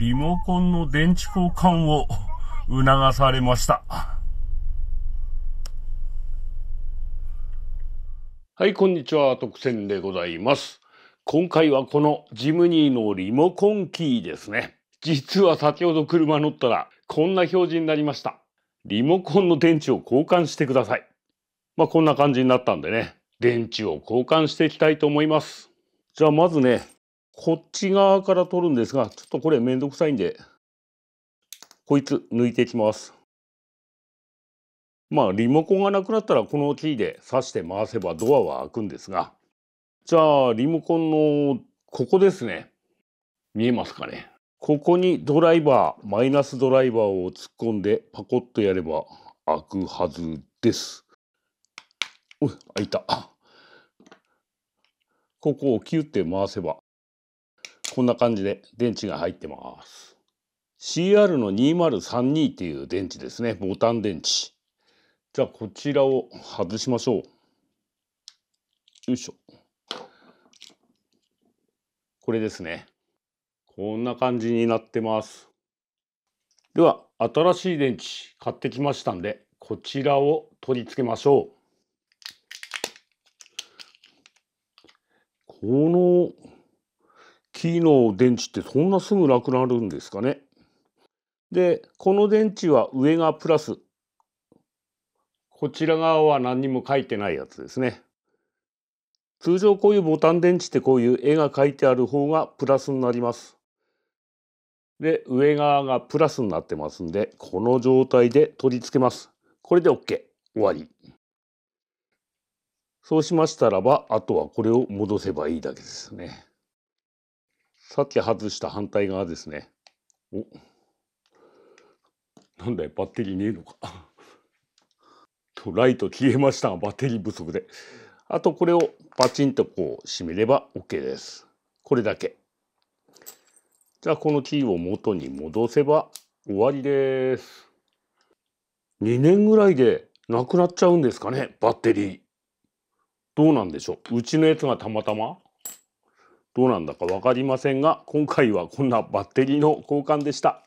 リモコンの電池交換を促されました。はい、こんにちは。特選でございます。今回はこのジムニーのリモコンキーですね。実は先ほど車乗ったらこんな表示になりました。リモコンの電池を交換してください。まあ、こんな感じになったんでね、電池を交換していきたいと思います。じゃあまずね、こっち側から取るんですが、ちょっとこれめんどくさいんで、こいつ抜いていきます。まあリモコンがなくなったらこのキーで刺して回せばドアは開くんですが、じゃあリモコンのここですね。見えますかね。ここにドライバー、マイナスドライバーを突っ込んでパコッとやれば開くはずです。おい、開いた。ここをキュッて回せばこんな感じで電池が入ってます。CR の2032っていう電池ですね。ボタン電池。じゃあこちらを外しましょう。よいしょ。これですね。こんな感じになってます。では新しい電池買ってきましたんでこちらを取り付けましょう。この木の電池ってそんなすぐなくなるんですかね。で、この電池は上がプラス。こちら側は何にも書いてないやつですね。通常こういうボタン電池ってこういう絵が書いてある方がプラスになります。で、上側がプラスになってますんで、この状態で取り付けます。これで OK。終わり。そうしましたらば、あとはこれを戻せばいいだけですね。さっき外した反対側ですね。おなんだよ、バッテリーねえのか。と、ライト消えましたが、バッテリー不足で。あと、これをパチンとこう閉めれば OK です。これだけ。じゃあ、このキーを元に戻せば終わりです。2年ぐらいでなくなっちゃうんですかね、バッテリー。どうなんでしょう。うちのやつがたまたまどうなんだか分かりませんが今回はこんなバッテリーの交換でした。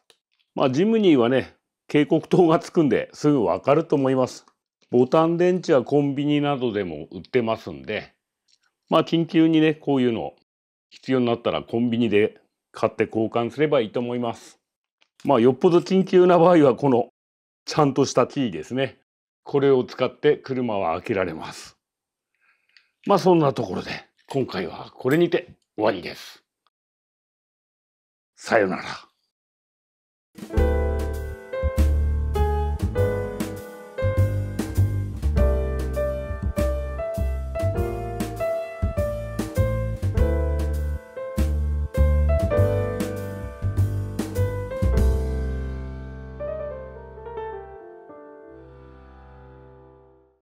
まあジムニーはね警告灯がつくんですぐ分かると思います。ボタン電池はコンビニなどでも売ってますんでまあ緊急にねこういうの必要になったらコンビニで買って交換すればいいと思います。まあよっぽど緊急な場合はこのちゃんとしたキーですね。これを使って車は開けられます。まあそんなところで今回はこれにて。終わりです。さよなら。